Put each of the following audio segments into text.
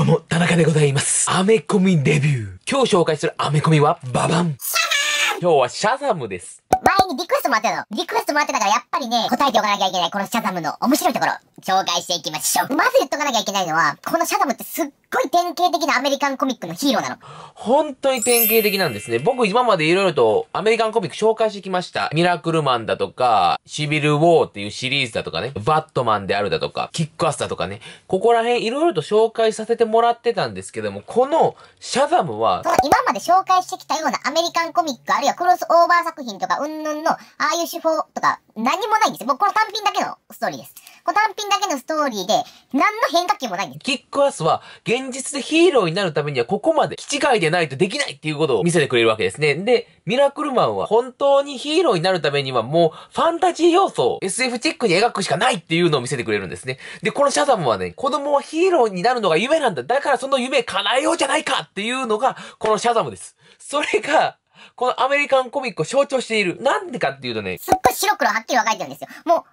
どうも、田中でございます。アメコミデビュー。今日紹介するアメコミは、ババンシャザム今日はシャザムです。前にリクエストもらってたの。リクエストもらってたから、やっぱりね、答えておかなきゃいけない、このシャザムの面白いところ。紹介していきましょう。まず言っとかなきゃいけないのは、このシャダムってすっごい典型的なアメリカンコミックのヒーローなの。本当に典型的なんですね。僕今まで色々とアメリカンコミック紹介してきました。ミラクルマンだとか、シビルウォーっていうシリーズだとかね、バットマンであるだとか、キックアスだとかね、ここら辺色々と紹介させてもらってたんですけども、このシャダムは、今まで紹介してきたようなアメリカンコミックあるいはクロスオーバー作品とか、うんぬんの、ああいう手法とか、何もないんですよ。僕この単品だけのストーリーです。こう単品だけのストーリーで、何の変化球もないんです。キックアスは、現実でヒーローになるためには、ここまで、気違いでないとできないっていうことを見せてくれるわけですね。で、ミラクルマンは、本当にヒーローになるためには、もう、ファンタジー要素を SF チックに描くしかないっていうのを見せてくれるんですね。で、このシャザムはね、子供はヒーローになるのが夢なんだ。だからその夢叶えようじゃないかっていうのが、このシャザムです。それが、このアメリカンコミックを象徴している。なんでかっていうとね、すっごい白黒はっきり分かれてるんですよ。もう、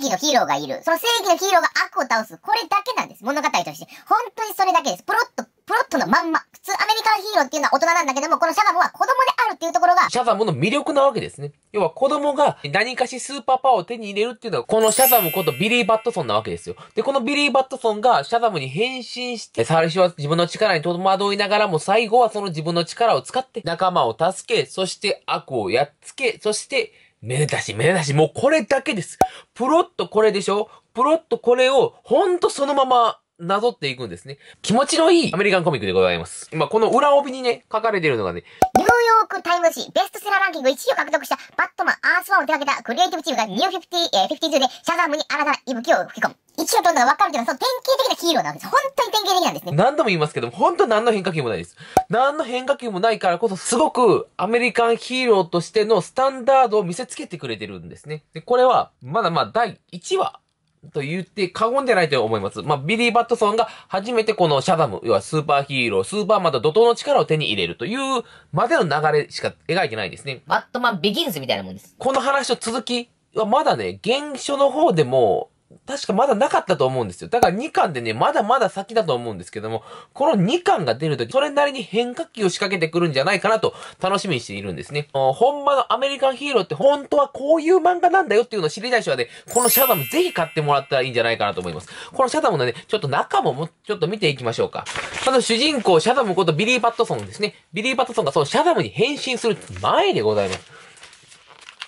正義のヒーローがいる。その正義のヒーローが悪を倒す。これだけなんです。物語として。本当にそれだけです。ポロッとプロットのまんま。普通アメリカンヒーローっていうのは大人なんだけども、このシャザムは子供であるっていうところが、シャザムの魅力なわけですね。要は子供が何かしスーパーパワーを手に入れるっていうのは、このシャザムことビリー・バットソンなわけですよ。で、このビリー・バットソンがシャザムに変身して、最初は自分の力にとどまどいながらも、最後はその自分の力を使って仲間を助け、そして悪をやっつけ、そして、めでたし、めでたし、もうこれだけです。プロットこれでしょプロットこれを、ほんとそのままなぞっていくんですね。気持ちのいいアメリカンコミックでございます。まあ、この裏帯にね、書かれてるのがね、ニューヨークタイム誌ベストセラーランキング1位を獲得したバットマンアースワンを手掛けたクリエイティブチームがニュー50、えー、52でシャザームに新たな息吹を吹き込む。一応取るのが分かるけど、その典型的なヒーローなんです。本当に典型的なんですね。何度も言いますけども、本当何の変化球もないです。何の変化球もないからこそ、すごくアメリカンヒーローとしてのスタンダードを見せつけてくれてるんですね。で、これは、まだまあ第1話と言って過言でないと思います。まあ、ビリー・バットソンが初めてこのシャダム、要はスーパーヒーロー、スーパーマンと怒涛の力を手に入れるというまでの流れしか描いてないですね。バットマン・ビギンズみたいなもんです。この話の続きはまだね、原書の方でも確かまだなかったと思うんですよ。だから2巻でね、まだまだ先だと思うんですけども、この2巻が出るとき、それなりに変化球を仕掛けてくるんじゃないかなと楽しみにしているんですね。ほんまのアメリカンヒーローって本当はこういう漫画なんだよっていうのを知りたい人はね、このシャダムぜひ買ってもらったらいいんじゃないかなと思います。このシャダムのね、ちょっと中ももちょっと見ていきましょうか。まず主人公、シャダムことビリー・パットソンですね。ビリー・パットソンがそのシャダムに変身する前でございます。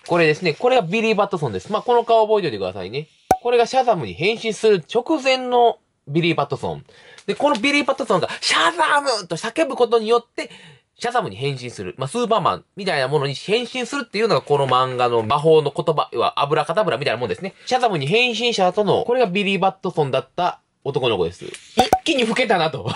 これですね。これがビリー・パットソンです。まあ、この顔覚えておいてくださいね。これがシャザムに変身する直前のビリー・パットソン。で、このビリー・パットソンが、シャザムと叫ぶことによって、シャザムに変身する。まあ、スーパーマンみたいなものに変身するっていうのがこの漫画の魔法の言葉、は油かたぶらみたいなもんですね。シャザムに変身した後の、これがビリー・バットソンだった男の子です。気に老けたなと。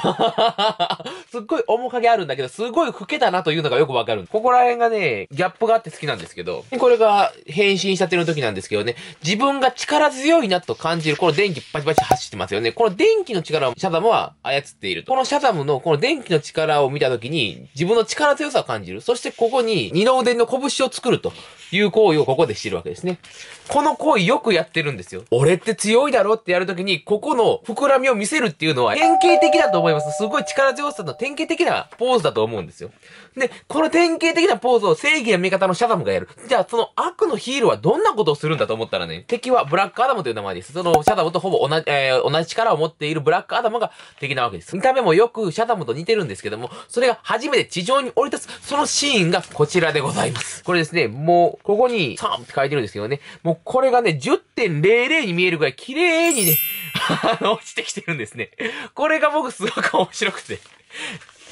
すっごい面影あるんだけど、すごい老けたなというのがよくわかる。ここら辺がね、ギャップがあって好きなんですけど、これが変身したての時なんですけどね、自分が力強いなと感じる、この電気パチパチ走ってますよね。この電気の力をシャザムは操っているこのシャザムのこの電気の力を見た時に、自分の力強さを感じる。そしてここに二の腕の拳を作るという行為をここでしてるわけですね。この行為よくやってるんですよ。俺って強いだろってやるときに、ここの膨らみを見せるっていうのは典型的だと思います。すごい力強さの典型的なポーズだと思うんですよ。で、この典型的なポーズを正義や味方のシャザムがやる。じゃあ、その悪のヒーローはどんなことをするんだと思ったらね、敵はブラックアダムという名前です。そのシャザムとほぼ同じ、えー、同じ力を持っているブラックアダムが敵なわけです。見た目もよくシャザムと似てるんですけども、それが初めて地上に降り立つ、そのシーンがこちらでございます。これですね、もう、ここにンって書いてるんですけどね。もうこれがね、10.00に見えるぐらい綺麗にね、あの、落ちてきてるんですね。これが僕すごく面白くて。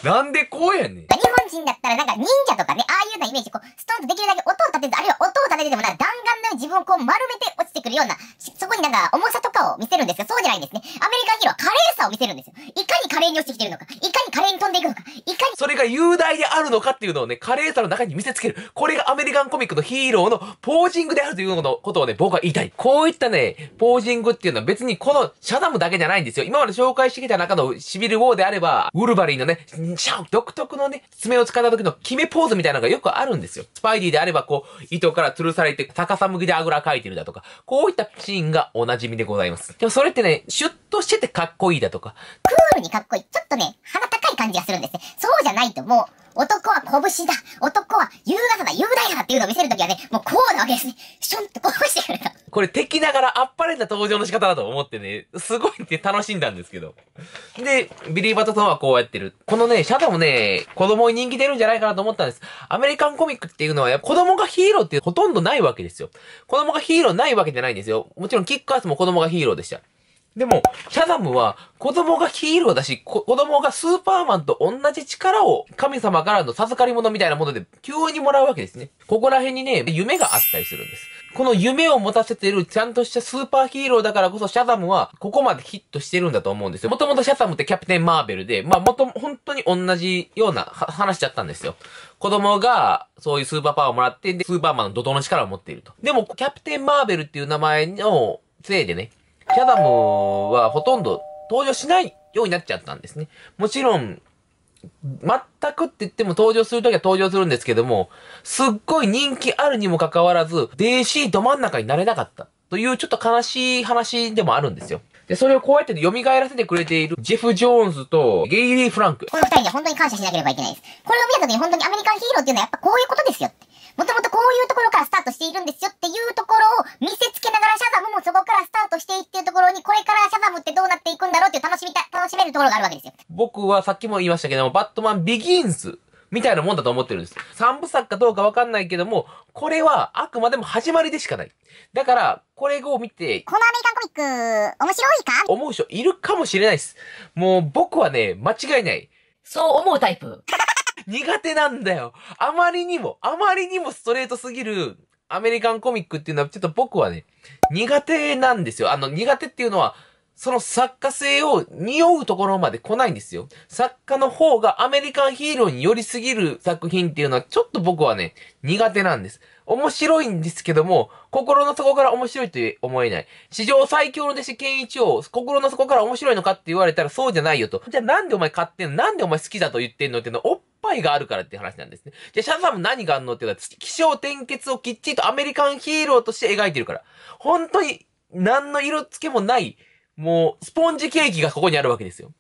なんでこうやねん。日本人だったらなんか忍者とかね、ああいうようなイメージ、こう、ストンとできるだけ音を立てて、あるいは音を立ててもな、弾丸のように自分をこう丸めて落ちてくるような、そこになんか重さとかを見せるんですが、そうじゃないんですね。アメリカンヒーローは華麗さを見せるんですよ。いかに華麗に落ちてきてるのか、いかに華麗に飛んでいくのか、いかに。それが雄大であるのかっていうのをね、華麗さの中に見せつける。これがアメリカンコミックのヒーローのポージングであるというのことをね、僕は言いたい。こういったね、ポージングっていうのは別にこのシャダムだけじゃないんですよ。今まで紹介してきた中のシビルウォーであれば、ウルバリンのね、シャオ独特のね、爪を使った時の決めポーズみたいなのがよくあるんですよ。スパイディであればこう、糸から吊るされて逆さ向きであぐらかいてるだとか、こういったシーンがお馴染みでございます。でもそれってね、シュッとしててかっこいいだとか、クールにかっこいい。ちょっとね、鼻高い感じがするんですね。そうじゃないともう、男は拳だ。男は優雅さだ。雄大さだっていうのを見せるときはね、もうこうなわけですね。シュンとこうしてくれた。これ敵ながらあっぱれな登場の仕方だと思ってね、すごいって楽しんだんですけど。で、ビリーバトさんはこうやってる。このね、シャドウもね、子供に人気出るんじゃないかなと思ったんです。アメリカンコミックっていうのは、子供がヒーローってほとんどないわけですよ。子供がヒーローないわけじゃないんですよ。もちろんキックアスも子供がヒーローでした。でも、シャザムは子供がヒーローだし、子供がスーパーマンと同じ力を神様からの授かり物みたいなもので急にもらうわけですね。ここら辺にね、夢があったりするんです。この夢を持たせてるちゃんとしたスーパーヒーローだからこそシャザムはここまでヒットしてるんだと思うんですよ。もともとシャザムってキャプテン・マーベルで、まあもと、本当に同じような話しちゃったんですよ。子供がそういうスーパーパワーをもらって、で、スーパーマンの怒涛の力を持っていると。でも、キャプテン・マーベルっていう名前のせいでね、キャダムはほとんど登場しないようになっちゃったんですね。もちろん、全くって言っても登場するときは登場するんですけども、すっごい人気あるにもかかわらず、DC ど真ん中になれなかったというちょっと悲しい話でもあるんですよ。で、それをこうやって蘇らせてくれているジェフ・ジョーンズとゲイリー・フランク。この二人に本当に感謝しなければいけないです。これを見たときに本当にアメリカンヒーローっていうのはやっぱこういうことですよって。もともとこういうところからスタートしているんですよっていうところを見せつけながらシャザムもそこからスタートしていっていうところに、これからシャザムってどうなっていくんだろうっていう楽しみた、楽しめるところがあるわけですよ。僕はさっきも言いましたけども、バットマンビギンズみたいなもんだと思ってるんです。三部作かどうかわかんないけども、これはあくまでも始まりでしかない。だから、これを見て、このアメリカンコミック、面白いか思う人いるかもしれないです。もう僕はね、間違いない。そう思うタイプ。苦手なんだよ。あまりにも、あまりにもストレートすぎるアメリカンコミックっていうのは、ちょっと僕はね、苦手なんですよ。あの、苦手っていうのは、その作家性を匂うところまで来ないんですよ。作家の方がアメリカンヒーローに寄りすぎる作品っていうのはちょっと僕はね、苦手なんです。面白いんですけども、心の底から面白いと思えない。史上最強の弟子健一を心の底から面白いのかって言われたらそうじゃないよと。じゃあなんでお前買ってんのなんでお前好きだと言ってんのってのおっ敗があるからって話なんですね。じゃあ、シャザム何があんのって言ったら、気象転結をきっちりとアメリカンヒーローとして描いてるから。本当に、何の色付けもない、もう、スポンジケーキがここにあるわけですよ。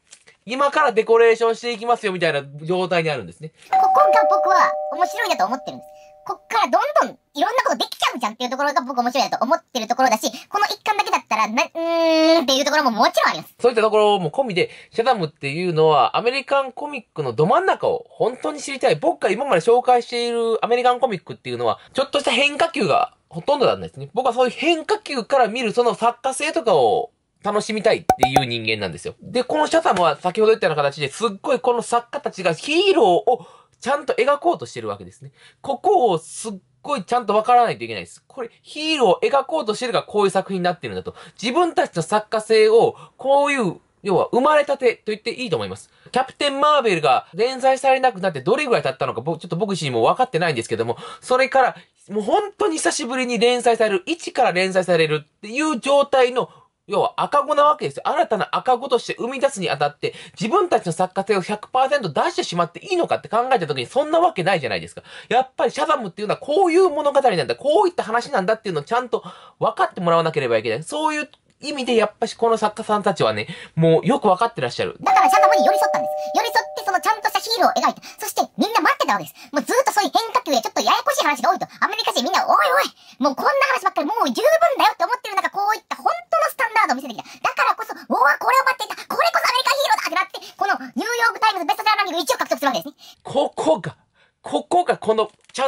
今からデコレーションしていきますよみたいな状態にあるんですね。こ今回僕は面白いなと思ってるんです。こっからどんどんいろんなことできちゃうじゃんっていうところが僕面白いなと思ってるところだし、この一環だけだったら、な、うーんっていうところももちろんあります。そういったところも込みで、シャダムっていうのはアメリカンコミックのど真ん中を本当に知りたい。僕が今まで紹介しているアメリカンコミックっていうのは、ちょっとした変化球がほとんどなんですね。僕はそういう変化球から見るその作家性とかを楽しみたいっていう人間なんですよ。で、このシャダムは先ほど言ったような形ですっごいこの作家たちがヒーローをちゃんと描こうとしてるわけですね。ここをすっごいちゃんとわからないといけないです。これ、ヒーローを描こうとしてるからこういう作品になってるんだと。自分たちの作家性を、こういう、要は生まれたてと言っていいと思います。キャプテン・マーベルが連載されなくなってどれぐらい経ったのか、僕、ちょっと僕自身も分かってないんですけども、それから、もう本当に久しぶりに連載される、一から連載されるっていう状態の要は赤子なわけですよ。新たな赤子として生み出すにあたって、自分たちの作家性を100%出してしまっていいのかって考えた時にそんなわけないじゃないですか。やっぱりシャザムっていうのはこういう物語なんだ、こういった話なんだっていうのをちゃんと分かってもらわなければいけない。そういう意味でやっぱしこの作家さんたちはね、もうよく分かってらっしゃる。だからシャザムに寄り添ったんです。寄り添ってそのちゃんとしたヒールを描いて、そしてみんな待ってたわけです。もうずっとそういう変化球やちょっとややこしい話が多いと、アメリカ人みんなおいおい、もうこんな話ばっかりもう十分だよ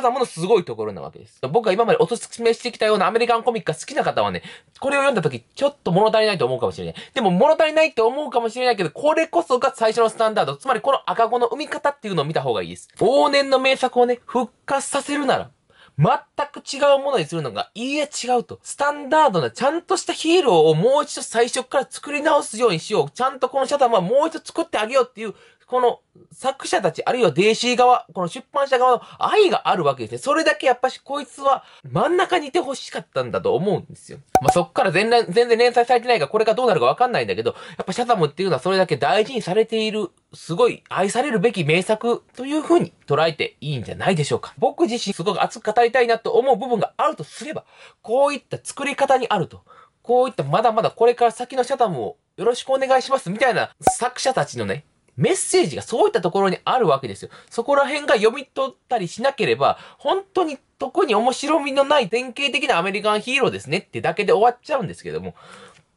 んものすごいところなわけです。僕が今までおすすめしてきたようなアメリカンコミックが好きな方はね、これを読んだ時、ちょっと物足りないと思うかもしれない。でも物足りないって思うかもしれないけど、これこそが最初のスタンダード。つまりこの赤子の生み方っていうのを見た方がいいです。往年の名作をね、復活させるなら、全く違うものにするのが、いいえ違うと。スタンダードな、ちゃんとしたヒーローをもう一度最初から作り直すようにしよう。ちゃんとこのシャダンはもう一度作ってあげようっていう、この作者たち、あるいは dc 側、この出版社側の愛があるわけですね。それだけやっぱしこいつは真ん中にいて欲しかったんだと思うんですよ。まあ、そっから全然連載されてないからこれがどうなるかわかんないんだけど、やっぱシャタムっていうのはそれだけ大事にされているすごい愛されるべき名作というふうに捉えていいんじゃないでしょうか。僕自身すごく熱く語りたいなと思う部分があるとすれば、こういった作り方にあると、こういったまだまだこれから先のシャタムをよろしくお願いしますみたいな作者たちのね、メッセージがそういったところにあるわけですよ。そこら辺が読み取ったりしなければ、本当に特に面白みのない典型的なアメリカンヒーローですねってだけで終わっちゃうんですけども、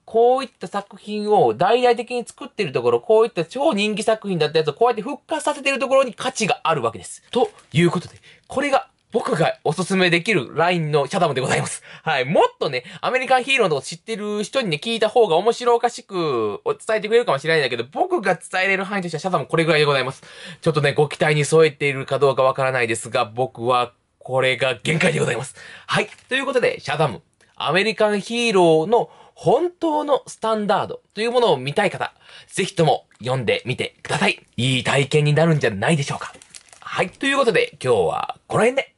こういった作品を大々的に作っているところ、こういった超人気作品だったやつをこうやって復活させているところに価値があるわけです。ということで、これが僕がおすすめできるラインのシャダムでございます。はい。もっとね、アメリカンヒーローのこと知ってる人にね、聞いた方が面白おかしく伝えてくれるかもしれないんだけど、僕が伝えれる範囲としてはシャダムこれぐらいでございます。ちょっとね、ご期待に添えているかどうかわからないですが、僕はこれが限界でございます。はい。ということで、シャダム、アメリカンヒーローの本当のスタンダードというものを見たい方、ぜひとも読んでみてください。いい体験になるんじゃないでしょうか。はい、ということで今日はこの辺で。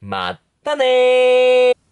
またねー